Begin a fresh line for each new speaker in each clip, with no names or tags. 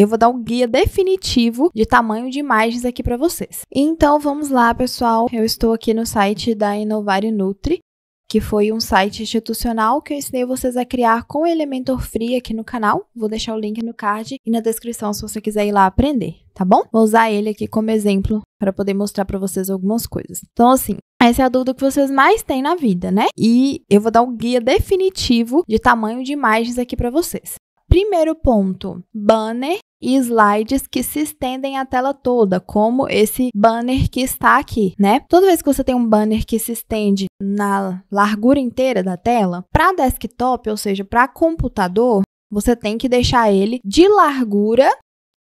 Eu vou dar um guia definitivo de tamanho de imagens aqui para vocês. Então vamos lá, pessoal. Eu estou aqui no site da Inovário Nutri, que foi um site institucional que eu ensinei vocês a criar com o Elementor Free aqui no canal. Vou deixar o link no card e na descrição se você quiser ir lá aprender, tá bom? Vou usar ele aqui como exemplo para poder mostrar para vocês algumas coisas. Então, assim, essa é a dúvida que vocês mais têm na vida, né? E eu vou dar um guia definitivo de tamanho de imagens aqui para vocês. Primeiro ponto, banner e slides que se estendem a tela toda, como esse banner que está aqui, né? Toda vez que você tem um banner que se estende na largura inteira da tela, para desktop, ou seja, para computador, você tem que deixar ele de largura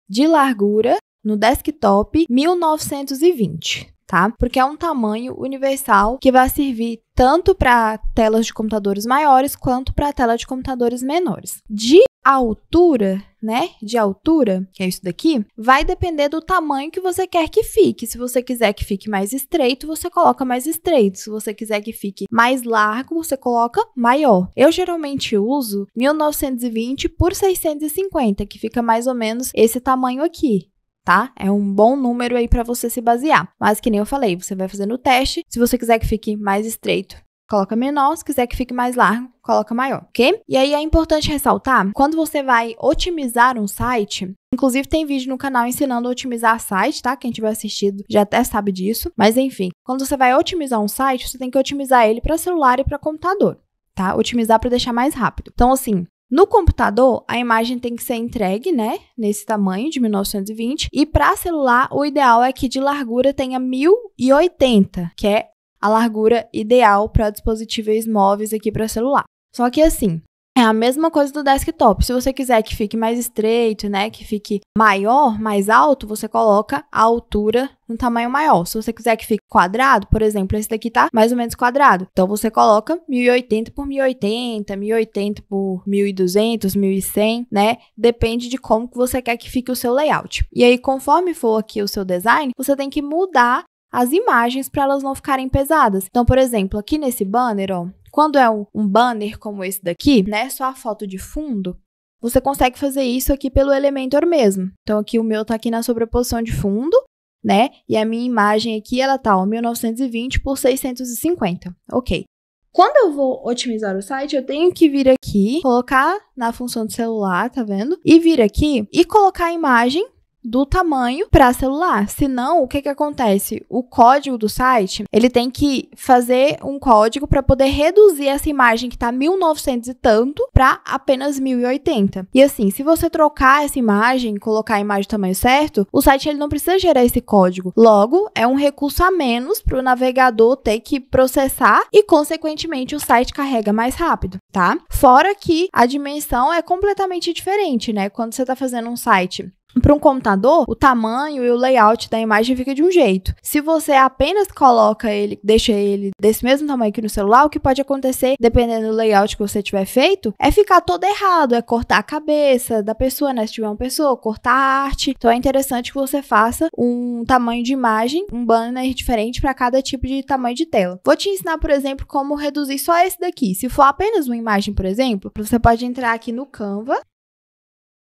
de largura no desktop 1920. Tá? Porque é um tamanho universal que vai servir tanto para telas de computadores maiores quanto para tela de computadores menores. De a altura, né, de altura, que é isso daqui, vai depender do tamanho que você quer que fique. Se você quiser que fique mais estreito, você coloca mais estreito. Se você quiser que fique mais largo, você coloca maior. Eu geralmente uso 1920 por 650, que fica mais ou menos esse tamanho aqui, tá? É um bom número aí para você se basear. Mas que nem eu falei, você vai fazendo o teste. Se você quiser que fique mais estreito, coloca menor, se quiser que fique mais largo, coloca maior, ok? E aí é importante ressaltar, quando você vai otimizar um site, inclusive tem vídeo no canal ensinando a otimizar site, tá? Quem tiver assistido já até sabe disso, mas enfim, quando você vai otimizar um site, você tem que otimizar ele para celular e para computador, tá? Otimizar para deixar mais rápido. Então assim, no computador, a imagem tem que ser entregue, né, nesse tamanho de 1920, e para celular, o ideal é que de largura tenha 1080, que é a largura ideal para dispositivos móveis aqui para celular. Só que assim, é a mesma coisa do desktop. Se você quiser que fique mais estreito, né, que fique maior, mais alto, você coloca a altura no tamanho maior. Se você quiser que fique quadrado, por exemplo, esse daqui tá mais ou menos quadrado. Então você coloca 1080 por 1080, 1080 por 1200, 1100, né? Depende de como que você quer que fique o seu layout. E aí, conforme for aqui o seu design, você tem que mudar as imagens para elas não ficarem pesadas. Então, por exemplo, aqui nesse banner, ó, quando é um, banner como esse daqui, né, só a foto de fundo, você consegue fazer isso aqui pelo Elementor mesmo. Então, aqui o meu está aqui na sobreposição de fundo, né? E a minha imagem aqui, ela tá, ó, 1920 por 650. Ok. Quando eu vou otimizar o site, eu tenho que vir aqui, colocar na função do celular, tá vendo? E vir aqui e colocar a imagem do tamanho para celular. Senão, o que, que acontece? O código do site, ele tem que fazer um código para poder reduzir essa imagem que está 1900 e tanto para apenas 1080. E assim, se você trocar essa imagem, colocar a imagem do tamanho certo, o site ele não precisa gerar esse código. Logo, é um recurso a menos para o navegador ter que processar e, consequentemente, o site carrega mais rápido, tá? Fora que a dimensão é completamente diferente, né? Quando você está fazendo um site para um computador, o tamanho e o layout da imagem fica de um jeito. Se você apenas coloca ele, deixa ele desse mesmo tamanho que no celular, o que pode acontecer, dependendo do layout que você tiver feito, é ficar todo errado, é cortar a cabeça da pessoa, né? Se tiver uma pessoa, cortar a arte. Então é interessante que você faça um tamanho de imagem, um banner diferente para cada tipo de tamanho de tela. Vou te ensinar, por exemplo, como reduzir só esse daqui. Se for apenas uma imagem, por exemplo, você pode entrar aqui no Canva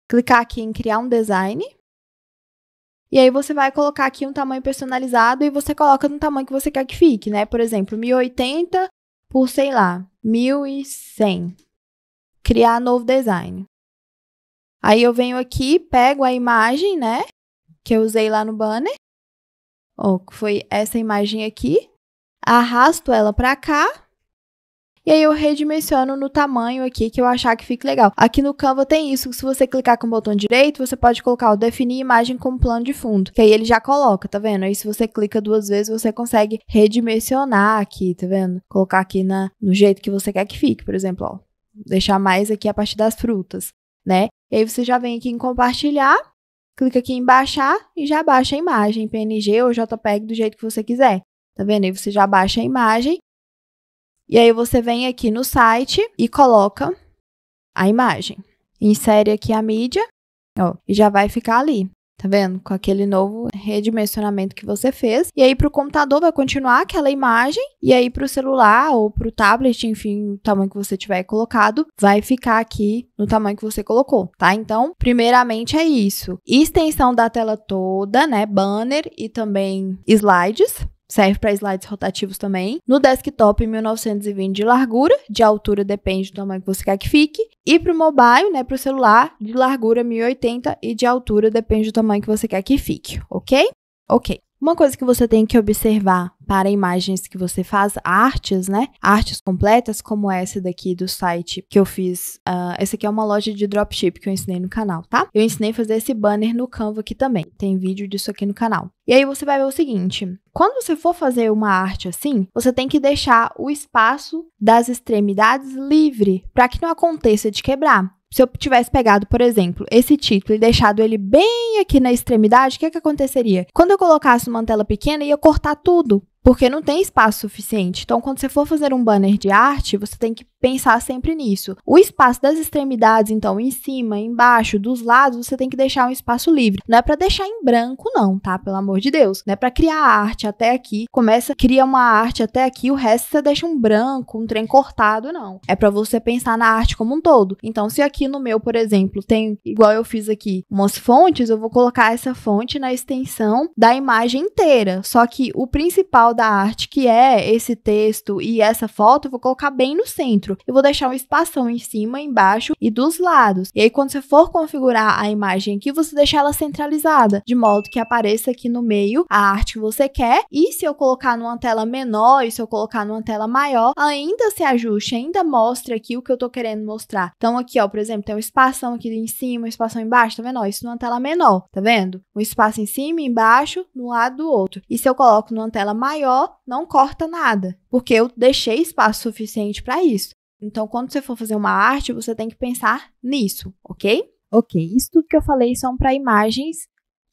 clicar aqui em criar um design. E aí você vai colocar aqui um tamanho personalizado e você coloca no tamanho que você quer que fique, né? Por exemplo, 1080 por, sei lá, 1100. Criar novo design. Aí eu venho aqui, pego a imagem, né? Que eu usei lá no banner. Ó, oh, foi essa imagem aqui. Arrasto ela para cá e aí eu redimensiono no tamanho aqui que eu achar que fique legal. Aqui no Canva tem isso, se você clicar com o botão direito, você pode colocar o definir imagem como plano de fundo, que aí ele já coloca, tá vendo? Aí se você clica duas vezes, você consegue redimensionar aqui, tá vendo? Colocar aqui na, no jeito que você quer que fique, por exemplo, ó. Deixar mais aqui a parte das frutas, né? E aí você já vem aqui em compartilhar, clica aqui em baixar e já baixa a imagem, PNG ou JPEG do jeito que você quiser. Tá vendo? Aí você já baixa a imagem e aí você vem aqui no site e coloca a imagem. Insere aqui a mídia, ó, e já vai ficar ali. Tá vendo? Com aquele novo redimensionamento que você fez. E aí, para o computador, vai continuar aquela imagem. E aí, para o celular ou para o tablet, enfim, o tamanho que você tiver colocado, vai ficar aqui no tamanho que você colocou, tá? Então, primeiramente é isso: extensão da tela toda, né? Banner e também slides serve para slides rotativos também. No desktop, 1920 de largura, de altura depende do tamanho que você quer que fique. E para o mobile, né, para o celular, de largura 1080 e de altura depende do tamanho que você quer que fique, ok? Ok. Uma coisa que você tem que observar para imagens que você faz, artes, né? Artes completas, como essa daqui do site que eu fiz. Uh, essa aqui é uma loja de dropship que eu ensinei no canal, tá? Eu ensinei a fazer esse banner no Canva aqui também. Tem vídeo disso aqui no canal. E aí você vai ver o seguinte: quando você for fazer uma arte assim, você tem que deixar o espaço das extremidades livre para que não aconteça de quebrar. Se eu tivesse pegado, por exemplo, esse título e deixado ele bem aqui na extremidade, o que, é que aconteceria? Quando eu colocasse uma tela pequena, ia cortar tudo porque não tem espaço suficiente. Então, quando você for fazer um banner de arte, você tem que pensar sempre nisso. O espaço das extremidades, então, em cima, embaixo, dos lados, você tem que deixar um espaço livre. Não é para deixar em branco, não, tá? Pelo amor de Deus. Não é para criar arte até aqui. Começa, cria uma arte até aqui, o resto você deixa um branco, um trem cortado, não. É para você pensar na arte como um todo. Então, se aqui no meu, por exemplo, tem, igual eu fiz aqui, umas fontes, eu vou colocar essa fonte na extensão da imagem inteira. Só que o principal da arte, que é esse texto e essa foto, eu vou colocar bem no centro. Eu vou deixar um espação em cima, embaixo e dos lados. E aí quando você for configurar a imagem aqui, você deixa ela centralizada, de modo que apareça aqui no meio a arte que você quer. E se eu colocar numa tela menor e se eu colocar numa tela maior, ainda se ajuste, ainda mostre aqui o que eu tô querendo mostrar. Então aqui, ó, por exemplo, tem um espação aqui em cima, um espação embaixo, tá vendo? Ó, isso numa tela menor, tá vendo? Um espaço em cima, embaixo, no lado do outro. E se eu coloco numa tela maior, não corta nada, porque eu deixei espaço suficiente para isso. Então, quando você for fazer uma arte, você tem que pensar nisso, ok? Ok, isso tudo que eu falei são para imagens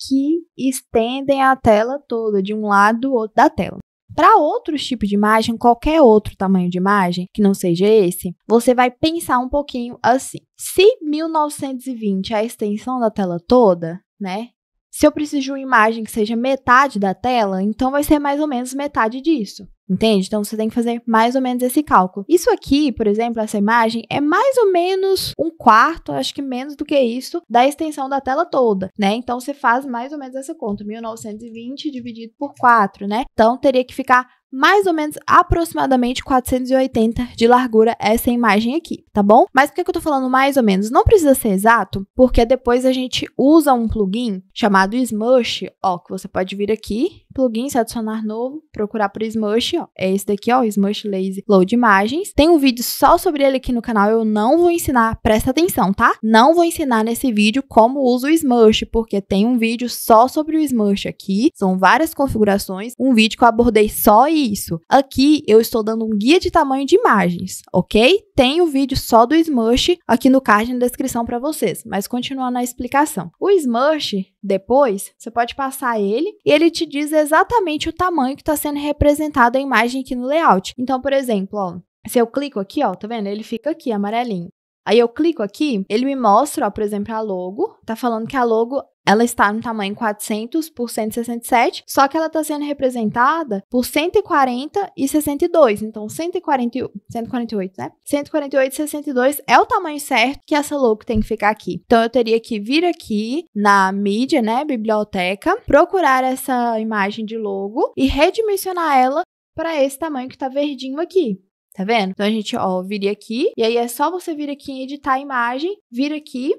que estendem a tela toda, de um lado do outro da tela. Para outros tipos de imagem, qualquer outro tamanho de imagem, que não seja esse, você vai pensar um pouquinho assim. Se 1920 é a extensão da tela toda, né? Se eu preciso de uma imagem que seja metade da tela, então vai ser mais ou menos metade disso. Entende? Então você tem que fazer mais ou menos esse cálculo. Isso aqui, por exemplo, essa imagem é mais ou menos um quarto, acho que menos do que isso, da extensão da tela toda, né? Então você faz mais ou menos essa conta, 1920 dividido por 4, né? Então teria que ficar mais ou menos aproximadamente 480 de largura essa imagem aqui, tá bom? Mas por que eu tô falando mais ou menos? Não precisa ser exato, porque depois a gente usa um plugin chamado Smush, ó, que você pode vir aqui plugins, adicionar novo, procurar por Smush, ó. É esse daqui, ó, Smush Lazy Load Imagens. Tem um vídeo só sobre ele aqui no canal, eu não vou ensinar, presta atenção, tá? Não vou ensinar nesse vídeo como uso o Smush, porque tem um vídeo só sobre o Smush aqui, são várias configurações, um vídeo que eu abordei só isso. Aqui eu estou dando um guia de tamanho de imagens, ok? Tem o um vídeo só do Smush aqui no card na descrição para vocês, mas continuando a explicação. O Smush depois, você pode passar ele e ele te diz exatamente o tamanho que está sendo representado a imagem aqui no layout. Então, por exemplo, ó, se eu clico aqui, ó, tá vendo? Ele fica aqui, amarelinho. Aí eu clico aqui, ele me mostra, ó, por exemplo, a logo. Tá falando que a logo ela está no tamanho 400 por 167, só que ela está sendo representada por 140 e 62. Então, 140, 148, né? 148 e 62 é o tamanho certo que essa logo tem que ficar aqui. Então, eu teria que vir aqui na mídia, né? Biblioteca, procurar essa imagem de logo e redimensionar ela para esse tamanho que está verdinho aqui. Tá vendo? Então, a gente, ó, viria aqui, e aí é só você vir aqui em editar a imagem, vir aqui,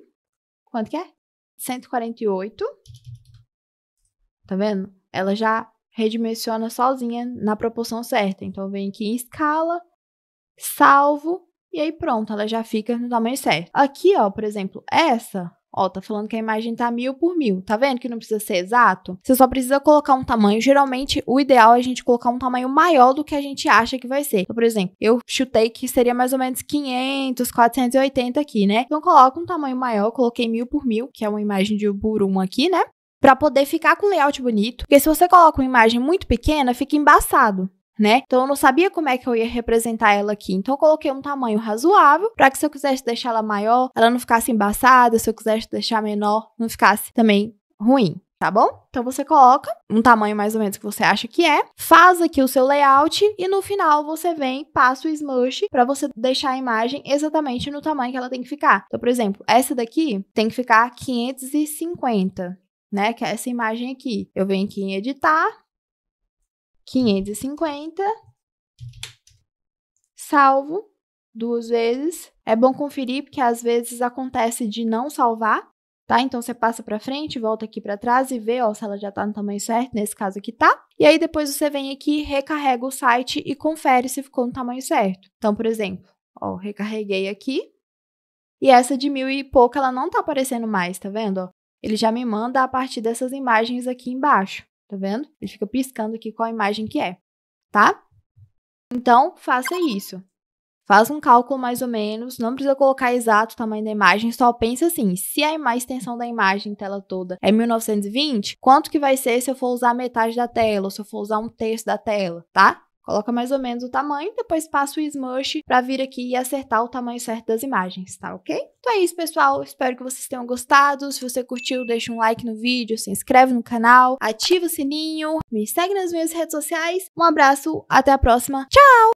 quanto que é? 148. Tá vendo? Ela já redimensiona sozinha na proporção certa. Então, vem aqui em escala, salvo, e aí pronto, ela já fica no tamanho certo. Aqui, ó, por exemplo, essa Ó, tá falando que a imagem tá mil por mil. Tá vendo que não precisa ser exato? Você só precisa colocar um tamanho. Geralmente, o ideal é a gente colocar um tamanho maior do que a gente acha que vai ser. Então, por exemplo, eu chutei que seria mais ou menos 500, 480 aqui, né? Então, coloca um tamanho maior. Coloquei mil por mil, que é uma imagem de um aqui, né? Pra poder ficar com o layout bonito. Porque se você coloca uma imagem muito pequena, fica embaçado né? Então eu não sabia como é que eu ia representar ela aqui. Então eu coloquei um tamanho razoável para que se eu quisesse deixar ela maior, ela não ficasse embaçada, se eu quisesse deixar menor, não ficasse também ruim, tá bom? Então você coloca um tamanho mais ou menos que você acha que é, faz aqui o seu layout e no final você vem, passa o smush para você deixar a imagem exatamente no tamanho que ela tem que ficar. Então, por exemplo, essa daqui tem que ficar 550, né? Que é essa imagem aqui. Eu venho aqui em editar, 550, salvo duas vezes. É bom conferir, porque às vezes acontece de não salvar, tá? Então você passa para frente, volta aqui para trás e vê, ó, se ela já tá no tamanho certo, nesse caso aqui tá. E aí depois você vem aqui, recarrega o site e confere se ficou no tamanho certo. Então, por exemplo, ó, recarreguei aqui. E essa de mil e pouco, ela não tá aparecendo mais, tá vendo? Ó? Ele já me manda a partir dessas imagens aqui embaixo. Tá vendo? Ele fica piscando aqui qual a imagem que é, tá? Então, faça isso. Faz um cálculo mais ou menos, não precisa colocar exato o tamanho da imagem, só pensa assim, se a mais extensão da imagem, tela toda, é 1920, quanto que vai ser se eu for usar metade da tela, ou se eu for usar um terço da tela, tá? Coloca mais ou menos o tamanho, depois passa o smush para vir aqui e acertar o tamanho certo das imagens, tá ok? Então é isso, pessoal. Espero que vocês tenham gostado. Se você curtiu, deixa um like no vídeo, se inscreve no canal, ativa o sininho, me segue nas minhas redes sociais. Um abraço, até a próxima. Tchau!